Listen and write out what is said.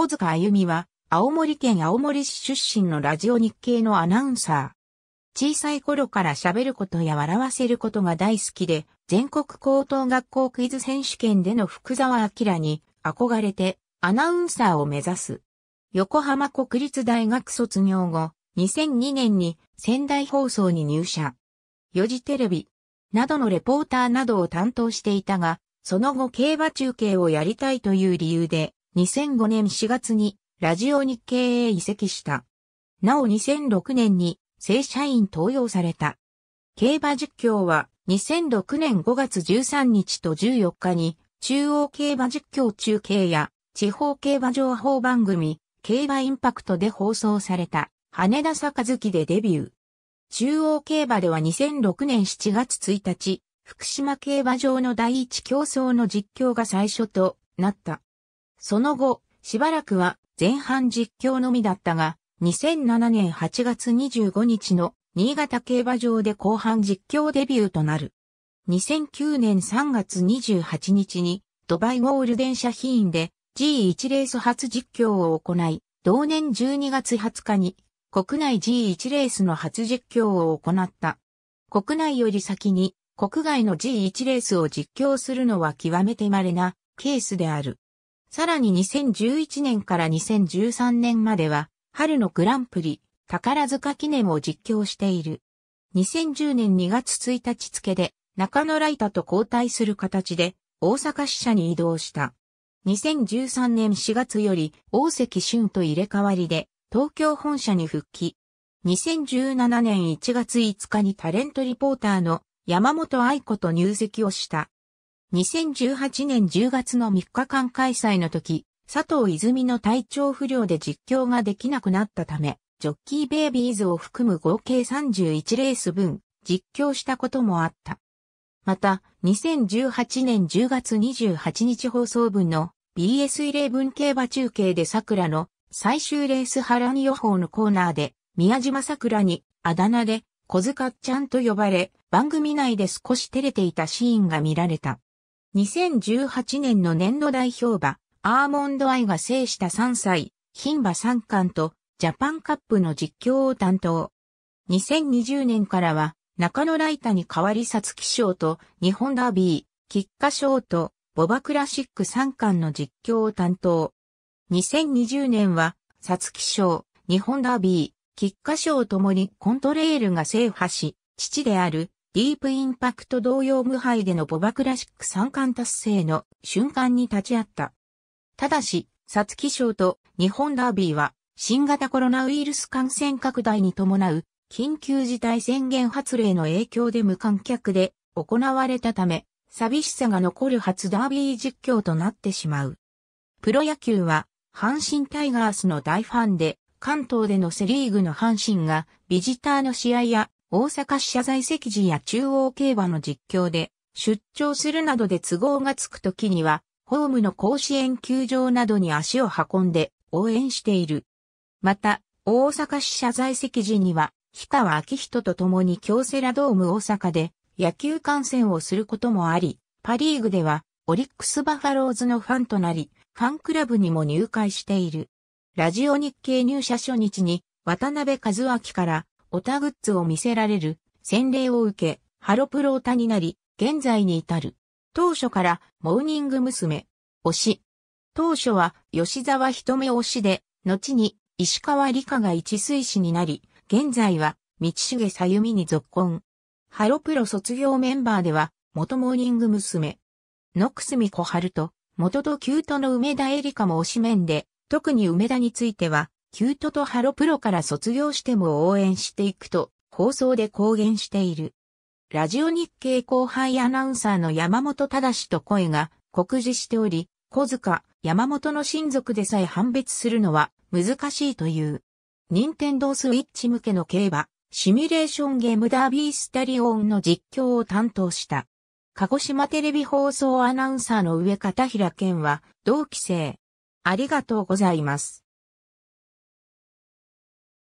小塚あゆみは、青森県青森市出身のラジオ日系のアナウンサー。小さい頃から喋ることや笑わせることが大好きで、全国高等学校クイズ選手権での福沢明に憧れてアナウンサーを目指す。横浜国立大学卒業後、2002年に仙台放送に入社。四時テレビなどのレポーターなどを担当していたが、その後競馬中継をやりたいという理由で2005年4月にラジオ日経へ移籍した。なお2006年に正社員登用された。競馬実況は2006年5月13日と14日に中央競馬実況中継や地方競馬情報番組競馬インパクトで放送された羽田坂月でデビュー。中央競馬では2006年7月1日、福島競馬場の第一競争の実況が最初となった。その後、しばらくは前半実況のみだったが、2007年8月25日の新潟競馬場で後半実況デビューとなる。2009年3月28日にドバイゴールデンシャで G1 レース初実況を行い、同年12月20日に国内 G1 レースの初実況を行った。国内より先に国外の G1 レースを実況するのは極めて稀なケースである。さらに2011年から2013年までは、春のグランプリ、宝塚記念を実況している。2010年2月1日付で、中野ライタと交代する形で、大阪支社に移動した。2013年4月より、大関春と入れ替わりで、東京本社に復帰。2017年1月5日にタレントリポーターの山本愛子と入籍をした。2018年10月の3日間開催の時、佐藤泉の体調不良で実況ができなくなったため、ジョッキーベイビーズを含む合計31レース分、実況したこともあった。また、2018年10月28日放送分の BS11 競馬中継で桜の最終レース波乱予報のコーナーで、宮島桜にあだ名で小塚ちゃんと呼ばれ、番組内で少し照れていたシーンが見られた。2018年の年度代表馬、アーモンドアイが制した3歳、牝馬3冠と、ジャパンカップの実況を担当。2020年からは、中野ライタに代わり皐月賞と、日本ダービー、菊花賞と、ボバクラシック3冠の実況を担当。2020年は、皐月賞、日本ダービー、菊花賞ともにコントレールが制覇し、父であるディープインパクト同様無敗でのボバクラシック三冠達成の瞬間に立ち会った。ただし、皐月賞と日本ダービーは新型コロナウイルス感染拡大に伴う緊急事態宣言発令の影響で無観客で行われたため、寂しさが残る初ダービー実況となってしまう。プロ野球は、阪神タイガースの大ファンで、関東でのセリーグの阪神が、ビジターの試合や大阪市社在籍時や中央競馬の実況で出張するなどで都合がつく時には、ホームの甲子園球場などに足を運んで応援している。また、大阪市社在籍時には、氷川明人と共に京セラドーム大阪で野球観戦をすることもあり、パリーグではオリックスバファローズのファンとなり、ファンクラブにも入会している。ラジオ日経入社初日に渡辺和明からオタグッズを見せられる洗礼を受け、ハロプロオタになり、現在に至る。当初からモーニング娘。推し。当初は吉沢一目推しで、後に石川理香が一推しになり、現在は道重さゆみに続婚。ハロプロ卒業メンバーでは、元モーニング娘。のくすみこはと、元とキュートの梅田エリカも推し面で、特に梅田については、キュートとハロプロから卒業しても応援していくと放送で公言している。ラジオ日経後輩アナウンサーの山本正と声が酷似しており、小塚、山本の親族でさえ判別するのは難しいという。任天堂スイッチ向けの競馬、シミュレーションゲームダービースタリオンの実況を担当した。鹿児島テレビ放送アナウンサーの上片平健は同期生。ありがとうございます。